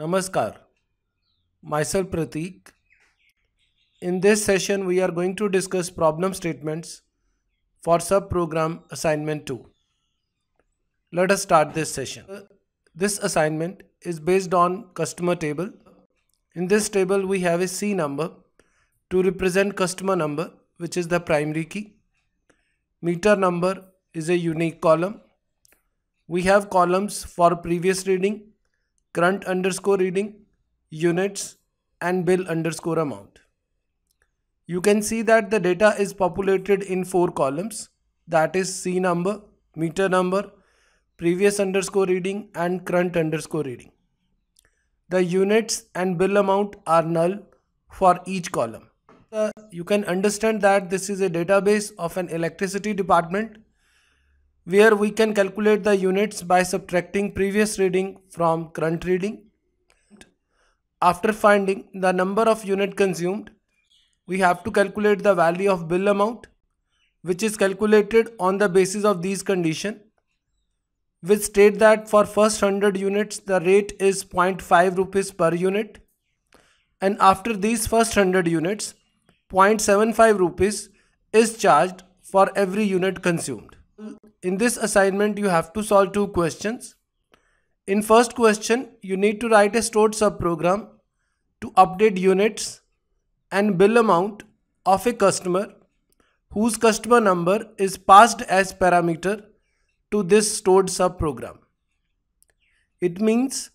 Namaskar, myself Pratik. In this session, we are going to discuss problem statements for sub-program assignment 2. Let us start this session. Uh, this assignment is based on customer table. In this table, we have a C number to represent customer number, which is the primary key. Meter number is a unique column. We have columns for previous reading current underscore reading, units and bill underscore amount. You can see that the data is populated in four columns that is C number, meter number, previous underscore reading and current underscore reading. The units and bill amount are null for each column. Uh, you can understand that this is a database of an electricity department where we can calculate the units by subtracting previous reading from current reading. After finding the number of unit consumed, we have to calculate the value of bill amount which is calculated on the basis of these condition which state that for first 100 units the rate is 0.5 rupees per unit and after these first 100 units 0.75 rupees is charged for every unit consumed. In this assignment, you have to solve two questions. In first question, you need to write a stored subprogram to update units and bill amount of a customer whose customer number is passed as parameter to this stored subprogram. It means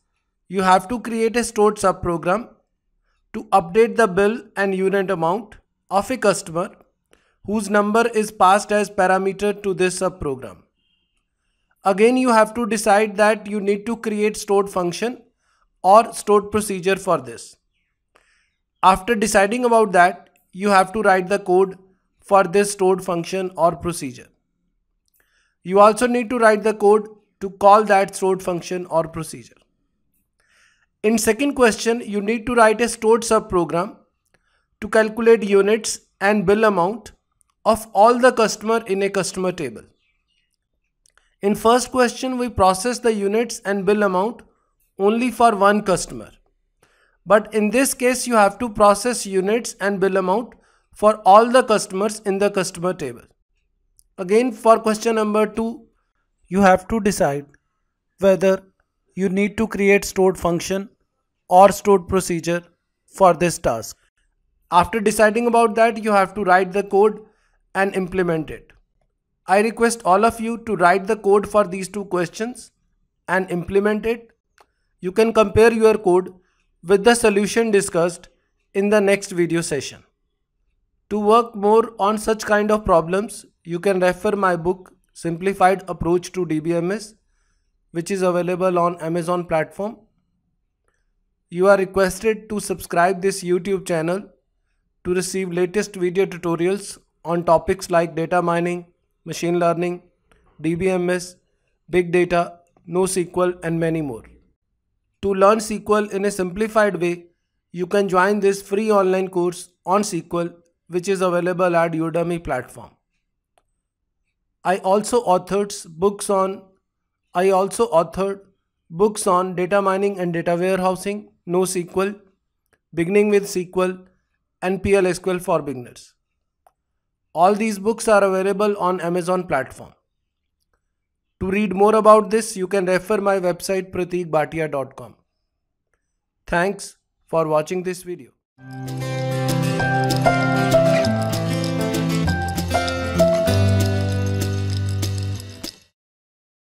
you have to create a stored subprogram to update the bill and unit amount of a customer whose number is passed as parameter to this subprogram. Again, you have to decide that you need to create stored function or stored procedure for this. After deciding about that, you have to write the code for this stored function or procedure. You also need to write the code to call that stored function or procedure. In second question, you need to write a stored subprogram to calculate units and bill amount of all the customer in a customer table. In first question, we process the units and bill amount only for one customer. But in this case, you have to process units and bill amount for all the customers in the customer table. Again, for question number 2, you have to decide whether you need to create stored function or stored procedure for this task. After deciding about that, you have to write the code and implement it. I request all of you to write the code for these two questions and implement it. You can compare your code with the solution discussed in the next video session. To work more on such kind of problems, you can refer my book Simplified Approach to DBMS which is available on Amazon platform. You are requested to subscribe this YouTube channel to receive latest video tutorials on topics like data mining, machine learning, DBMS, big data, NoSQL and many more. To learn SQL in a simplified way, you can join this free online course on SQL which is available at Udemy platform. I also authored books on I also authored books on data mining and data warehousing, NoSQL, beginning with SQL and PLSQL for beginners. All these books are available on Amazon platform. To read more about this, you can refer my website pratikbhatia.com. Thanks for watching this video.